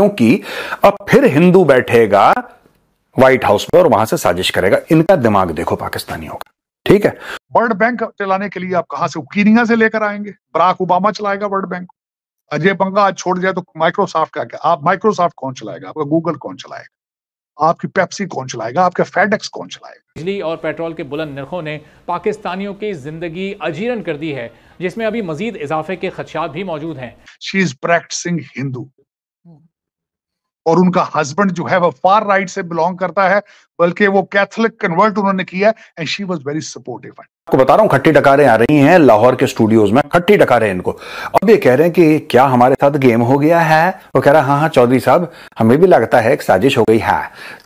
क्योंकि अब फिर हिंदू बैठेगा व्हाइट हाउस पर और वहां से साजिश करेगा इनका दिमाग देखो पाकिस्तानियों का ठीक है वर्ल्ड बैंक चलाने के लिए आप कहां से उकीनिया से लेकर आएंगे बराक ओबामा चलाएगा वर्ल्ड बैंक अजय बंगा आज छोड़ जाए तो माइक्रोसॉफ्ट का क्या आप माइक्रोसॉफ्ट कौन चलाएगा आपका गूगल कौन चलाएगा आपकी पेप्सी कौन चलाएगा आपका फेडेक्स कौन चलाएगा बिजली और पेट्रोल के बुलंद नरखों ने पाकिस्तानियों की जिंदगी अजीरन कर दी है जिसमें अभी मजीद इजाफे के खदशात भी मौजूद हैं शी इज प्रैक्टिसिंग हिंदू और उनका हस्बैंड जो है वह फार राइट से बिलोंग करता है बल्कि वो कैथोलिक कन्वर्ट उन्होंने किया and she was very supportive आपको बता रहा हूँ खट्टी डकारें आ रही हैं लाहौर के स्टूडियोज में खट्टी डकारें इनको अब ये कह रहे हैं कि क्या हमारे साथ गेम हो गया है वो कह रहा हाँ हाँ चौधरी साहब हमें भी लगता है एक साजिश हो गई है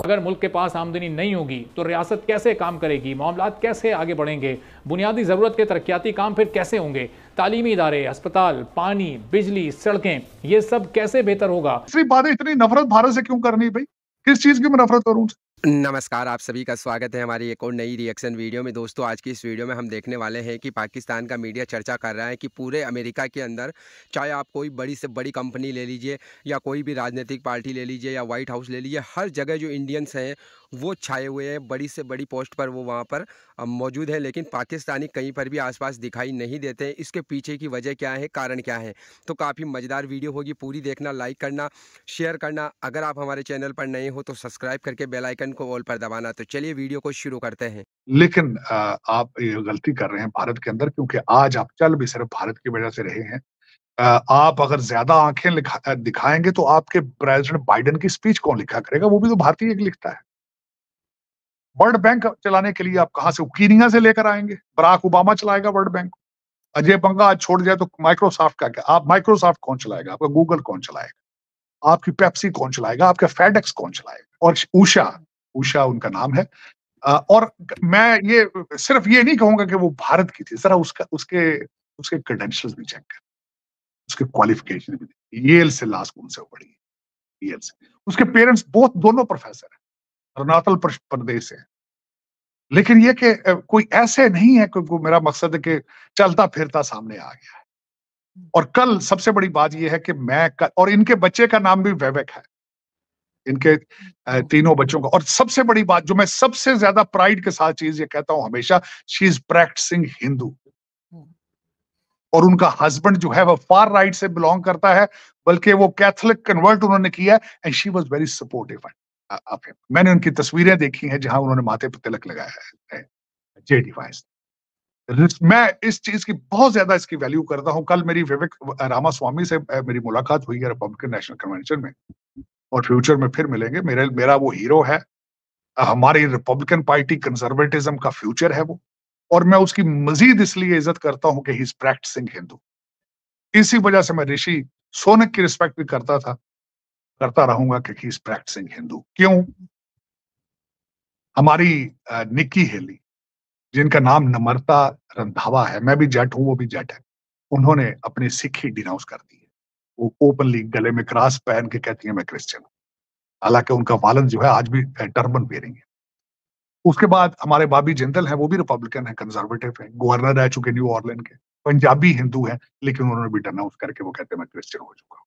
अगर मुल्क के पास आमदनी नहीं होगी तो रियासत कैसे काम करेगी मामला कैसे आगे बढ़ेंगे बुनियादी ज़रूरत के तरक्याती काम फिर कैसे होंगे तालीमी इदारे अस्पताल पानी बिजली सड़कें ये सब कैसे बेहतर होगा सिर्फ बातें इतनी नफरत भारत से क्यों करनी भाई किस चीज़ की मैं नफरत करूँ नमस्कार आप सभी का स्वागत है हमारी एक और नई रिएक्शन वीडियो में दोस्तों आज की इस वीडियो में हम देखने वाले हैं कि पाकिस्तान का मीडिया चर्चा कर रहा है कि पूरे अमेरिका के अंदर चाहे आप कोई बड़ी से बड़ी कंपनी ले लीजिए या कोई भी राजनीतिक पार्टी ले लीजिए या व्हाइट हाउस ले लीजिए हर जगह जो इंडियंस हैं वो छाए हुए हैं बड़ी से बड़ी पोस्ट पर वो वहाँ पर मौजूद है लेकिन पाकिस्तानी कहीं पर भी आसपास दिखाई नहीं देते हैं इसके पीछे की वजह क्या है कारण क्या है तो काफ़ी मज़ेदार वीडियो होगी पूरी देखना लाइक करना शेयर करना अगर आप हमारे चैनल पर नए हो तो सब्सक्राइब करके बेलाइकन को ऑल पर दबाना तो चलिए वीडियो को शुरू करते हैं लेकिन आप ये गलती कर रहे हैं भारत के अंदर क्योंकि आज आप चल भी सिर्फ भारत की वजह से रहे हैं आप अगर ज्यादा आंखें दिखाएंगे तो आपके प्रेसिडेंट बाइडेन की स्पीच कौन लिखा करेगा वो भी तो भारतीय लिखता है वर्ल्ड बैंक चलाने के लिए आप कहा से कीनिया से लेकर आएंगे बराक ओबामा चलाएगा वर्ल्ड बैंक अजय बंगा आज छोड़ जाए तो माइक्रोसॉफ्ट का क्या आप माइक्रोसॉफ्ट कौन चलाएगा आपका गूगल कौन चलाएगा आपकी पेप्सी कौन चलाएगा आपका फेडेक्स कौन चलाएगा और उषा उषा उनका नाम है और मैं ये सिर्फ ये नहीं कहूंगा कि वो भारत की थी जरा उसका उसके उसके क्रेडेंशियल भी चेक कर उसके क्वालिफिकेशन भी येल से लास्ट कौन से पढ़ी उसके पेरेंट्स बहुत दोनों प्रोफेसर हैं अरुणाचल प्रदेश है लेकिन ये कि कोई ऐसे नहीं है क्योंकि मेरा मकसद है कि चलता फिरता सामने आ गया है और कल सबसे बड़ी बात यह है कि मैं कल और इनके बच्चे का नाम भी वैवेक है इनके तीनों बच्चों का और सबसे बड़ी बात जो मैं सबसे ज्यादा प्राइड के साथ चीज ये कहता हूं हमेशा she is practising Hindu hmm. और उनका हस्बैंड जो है वह फार राइट से बिलोंग करता है बल्कि वो कैथोलिक कन्वर्ट उन्होंने किया and she was very supportive and आप हैं मैंने उनकी तस्वीरें देखी हैं जहां उन्होंने माथे पर तिलक लगाया है जे डिवाइस मैं इस चीज की बहुत ज्यादा इसकी वैल्यू करता हूं कल मेरी विवेक रामास्वामी से मेरी मुलाकात हुई है रिपब्लिकन नेशनल कन्वेंशन में और फ्यूचर में फिर मिलेंगे मेरे मेरा वो हीरो है हमारी रिपब्लिकन पार्टी कंजर्वेटिज्म का फ्यूचर है वो और मैं उसकी मजीद इसलिए इज्जत करता हूं कि ही इज प्रैक्टिसिंग हिंदू इसी वजह से मैं ऋषि सोनक की रिस्पेक्ट भी करता था करता रहूंगा क्योंकि इज प्रैक्टिसिंग हिंदू क्यों हमारी निक्की हेली जिनका नाम नम्रता रंधावा है मैं भी जट हूं वो भी जट है उन्होंने अपनी सिख ही डिनाउंस कर दी है वो ओपनली गले में क्रास पहन के कहती है मैं क्रिश्चियन हूं हालांकि उनका वालन जो है आज भी टर्बन पेरिंग है उसके बाद हमारे बाबी जिंदल है वो भी रिपब्लिकन है कंजर्वेटिव है गवर्नर रह चुके न्यू ऑर्लैंड के पंजाबी हिंदू है लेकिन उन्होंने भी डिनाउंस करके वो कहते हैं मैं क्रिश्चियन हो चुका हूँ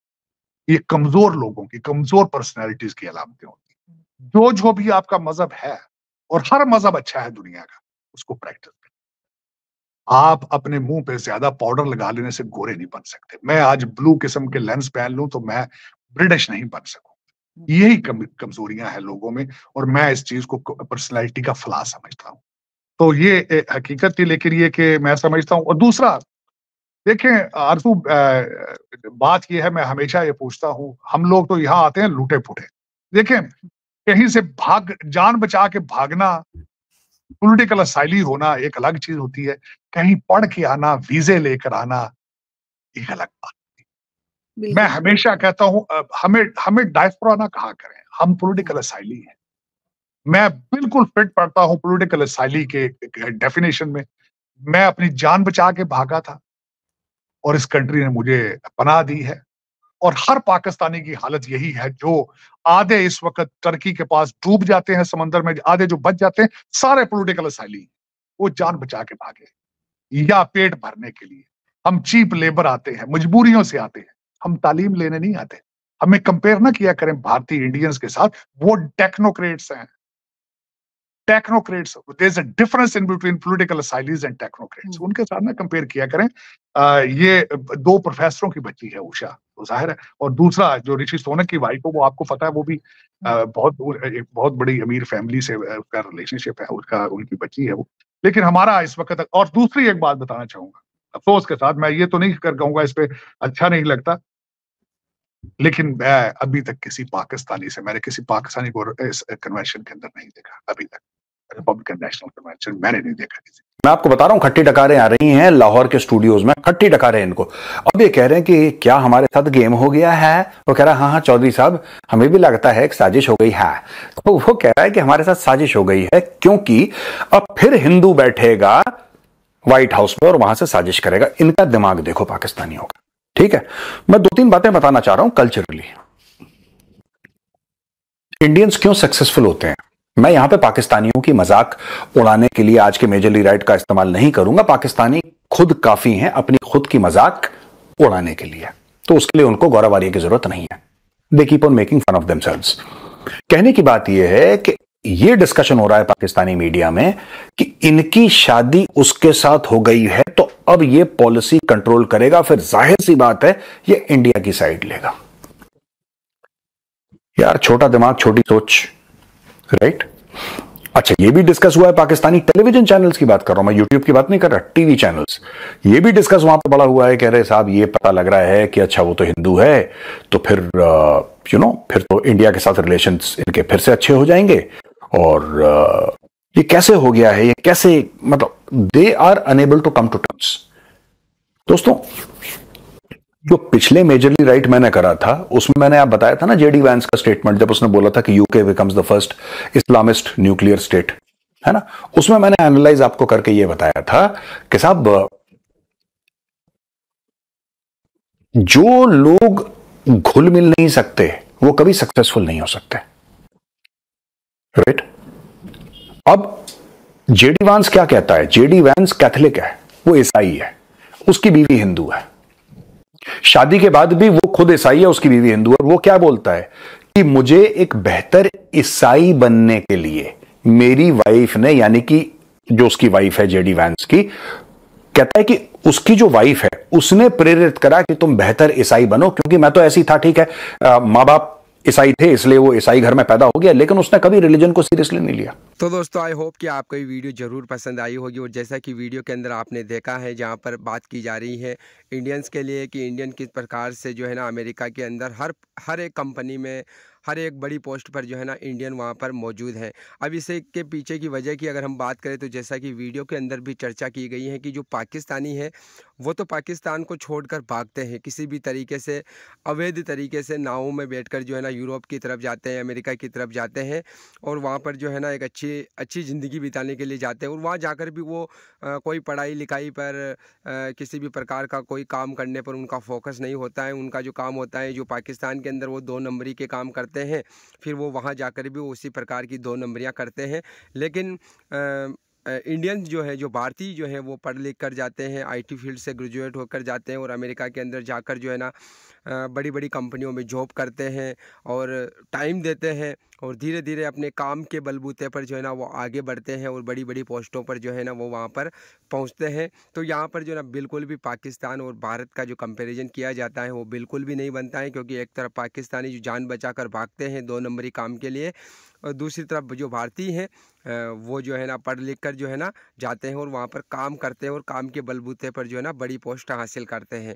ये कमजोर लोगों की कमजोर पर्सनैलिटीज की अलामतें होती हैं जो जो भी आपका मजहब है और हर मजहब अच्छा है दुनिया का उसको प्रैक्टिस करें आप अपने मुंह पे ज्यादा पाउडर लगा लेने से गोरे नहीं बन सकते मैं आज ब्लू किस्म के लेंस पहन लू तो मैं ब्रिटिश नहीं बन सकूं यही कम, कमजोरियां हैं लोगों में और मैं इस चीज को पर्सनैलिटी का फला समझता हूँ तो ये हकीकत थी लेकिन ये कि मैं समझता हूँ और दूसरा देखें आरजू बात यह है मैं हमेशा ये पूछता हूँ हम लोग तो यहाँ आते हैं लूटे फूटे देखें कहीं से भाग जान बचा के भागना पोलिटिकल असाइली होना एक अलग चीज होती है कहीं पढ़ के आना वीजे लेकर आना एक अलग बात मैं हमेशा कहता हूं हमें हमें डायस्पोरा ना कहा करें हम पोलिटिकल असाइली हैं मैं बिल्कुल फिट पड़ता हूं पोलिटिकल असाइली के डेफिनेशन में मैं अपनी जान बचा के भागा था और इस कंट्री ने मुझे पनाह दी है और हर पाकिस्तानी की हालत यही है जो आधे इस वक्त टर्की के पास डूब जाते हैं समंदर में आधे जो बच जाते हैं सारे पोलिटिकल असाइली वो जान बचा के भागे या पेट भरने के लिए हम चीप लेबर आते हैं मजबूरियों से आते हैं हम तालीम लेने नहीं आते हमें कंपेयर ना किया करें भारतीय इंडियंस के साथ वो टेक्नोक्रेट्स हैं technocrats there is a difference in between political asylees and technocrats उनके साथ ना कंपेयर किया करें आ, ये दो प्रोफेसरों की बच्ची है उषा तो जाहिर है और दूसरा जो ऋषि सोनक की वाइफ हो वो आपको पता है वो भी आ, hmm. बहुत एक बहुत बड़ी अमीर फैमिली से उसका रिलेशनशिप है उसका उनकी बच्ची है वो लेकिन हमारा इस वक्त और दूसरी एक बात बताना चाहूंगा अफसोस के साथ मैं ये तो नहीं कर कहूंगा इस पर अच्छा नहीं लगता लेकिन मैं अभी तक किसी पाकिस्तानी से मैंने किसी पाकिस्तानी को इस कन्वेंशन के अंदर नहीं देखा अभी तक रिपब्लिकन नेशनल कन्वेंशन मैंने नहीं देखा किसी मैं आपको बता रहा हूँ खट्टी डकारे आ रही हैं लाहौर के स्टूडियोज में खट्टी डकारे इनको अब ये कह रहे हैं कि क्या हमारे साथ गेम हो गया है वो कह रहा है हाँ हाँ चौधरी साहब हमें भी लगता है एक साजिश हो गई है तो वो कह रहा है कि हमारे साथ साजिश हो गई है क्योंकि अब फिर हिंदू बैठेगा व्हाइट हाउस में और वहां से साजिश करेगा इनका दिमाग देखो पाकिस्तानियों का ठीक है मैं दो तीन बातें बताना चाह रहा हूं कल्चरली इंडियंस क्यों सक्सेसफुल होते हैं मैं यहां पे पाकिस्तानियों की मजाक उड़ाने के लिए आज के मेजर ली राइट का इस्तेमाल नहीं करूंगा पाकिस्तानी खुद काफी हैं अपनी खुद की मजाक उड़ाने के लिए तो उसके लिए उनको गौरव आर्य की जरूरत नहीं है they keep on making fun of them कहने की बात यह है कि यह डिस्कशन हो रहा है पाकिस्तानी मीडिया में कि इनकी शादी उसके साथ हो गई है तो अब यह पॉलिसी कंट्रोल करेगा फिर जाहिर सी बात है यह इंडिया की साइड लेगा यार छोटा दिमाग छोटी सोच राइट अच्छा ये भी डिस्कस हुआ है पाकिस्तानी टेलीविजन चैनल्स की बात कर रहा हूं मैं यूट्यूब की बात नहीं कर रहा टीवी चैनल्स ये भी डिस्कस वहां पर बड़ा हुआ है कह रहे साहब ये पता लग रहा है कि अच्छा वो तो हिंदू है तो फिर यू नो फिर तो इंडिया के साथ रिलेशन इनके फिर से अच्छे हो जाएंगे और आ, ये कैसे हो गया है ये कैसे मतलब they are unable to come to terms दोस्तों जो पिछले मेजरली राइट मैंने करा था उसमें मैंने आप बताया था ना जेडी वैंस का स्टेटमेंट जब उसने बोला था कि UK becomes the first Islamist nuclear state है ना उसमें मैंने एनालाइज आपको करके ये बताया था कि साहब जो लोग घुल मिल नहीं सकते वो कभी सक्सेसफुल नहीं हो सकते राइट अब जेडी वैंस क्या कहता है जेडी वैंस कैथलिक है वो ईसाई है उसकी बीवी हिंदू है शादी के बाद भी वो खुद ईसाई है उसकी बीवी हिंदू और वो क्या बोलता है कि मुझे एक बेहतर ईसाई बनने के लिए मेरी वाइफ ने यानी कि जो उसकी वाइफ है जेडी वैंस की कहता है कि उसकी जो वाइफ है उसने प्रेरित करा कि तुम बेहतर ईसाई बनो क्योंकि मैं तो ऐसी था ठीक है माँ बाप ईसाई थे इसलिए वो ईसाई घर में पैदा हो गया लेकिन उसने कभी रिलीजन को सीरियसली नहीं लिया तो दोस्तों आई होप कि आपको ये वीडियो जरूर पसंद आई होगी और जैसा कि वीडियो के अंदर आपने देखा है जहाँ पर बात की जा रही है इंडियंस के लिए कि इंडियन किस प्रकार से जो है ना अमेरिका के अंदर हर हर एक कंपनी में हर एक बड़ी पोस्ट पर जो है ना इंडियन वहाँ पर मौजूद हैं अब इसे के पीछे की वजह की अगर हम बात करें तो जैसा कि वीडियो के अंदर भी चर्चा की गई है कि जो पाकिस्तानी है वो तो पाकिस्तान को छोड़कर भागते हैं किसी भी तरीके से अवैध तरीके से नावों में बैठकर जो है ना यूरोप की तरफ जाते हैं अमेरिका की तरफ जाते हैं और वहाँ पर जो है ना एक अच्छी अच्छी ज़िंदगी बिताने के लिए जाते हैं और वहाँ जाकर भी वो आ, कोई पढ़ाई लिखाई पर आ, किसी भी प्रकार का कोई काम करने पर उनका फोकस नहीं होता है उनका जो काम होता है जो पाकिस्तान के अंदर वो दो नंबरी के काम करते करते हैं फिर वो वहाँ जाकर भी उसी प्रकार की दो नंबरियाँ करते हैं लेकिन इंडियन जो है जो भारतीय जो है वो पढ़ लिख कर जाते हैं आईटी फील्ड से ग्रेजुएट होकर जाते हैं और अमेरिका के अंदर जाकर जो है ना बड़ी बड़ी कंपनियों में जॉब करते हैं और टाइम देते हैं और धीरे धीरे अपने काम के बलबूते पर जो है ना वो आगे बढ़ते हैं और बड़ी बड़ी पोस्टों पर जो है ना वो वहाँ पर पहुँचते हैं तो यहाँ पर जो है ना बिल्कुल भी पाकिस्तान और भारत का जो कंपेरिजन किया जाता है वो बिल्कुल भी नहीं बनता है क्योंकि एक तरफ पाकिस्तानी जो जान बचा कर भागते हैं दो नंबरी काम के लिए और दूसरी तरफ जो भारतीय हैं वो जो है ना पढ़ लिख कर जो है ना जाते हैं और वहाँ पर काम करते हैं और काम के बलबूते पर जो है ना बड़ी पोस्ट हासिल करते हैं